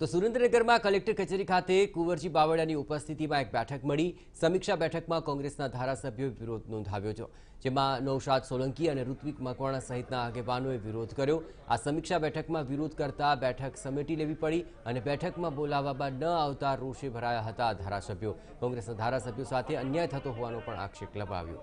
તો સુરેન્દ્રનગરમાં કલેક્ટર કચેરી ખાતે કુંવરજી બાવળાની ઉપસ્થિતિમાં એક બેઠક મળી સમીક્ષા બેઠકમાં કોંગ્રેસના ધારાસભ્યોએ વિરોધ નોંધાવ્યો છે જેમાં નૌશાદ સોલંકી અને ઋત્વિક મકવાણા સહિતના આગેવાનોએ વિરોધ કર્યો આ સમીક્ષા બેઠકમાં વિરોધ કરતા બેઠક સમેટી લેવી પડી અને બેઠકમાં બોલાવવામાં ન આવતા રોષે ભરાયા હતા ધારાસભ્યો કોંગ્રેસના ધારાસભ્યો સાથે અન્યાય થતો હોવાનો પણ આક્ષેપ લગાવ્યો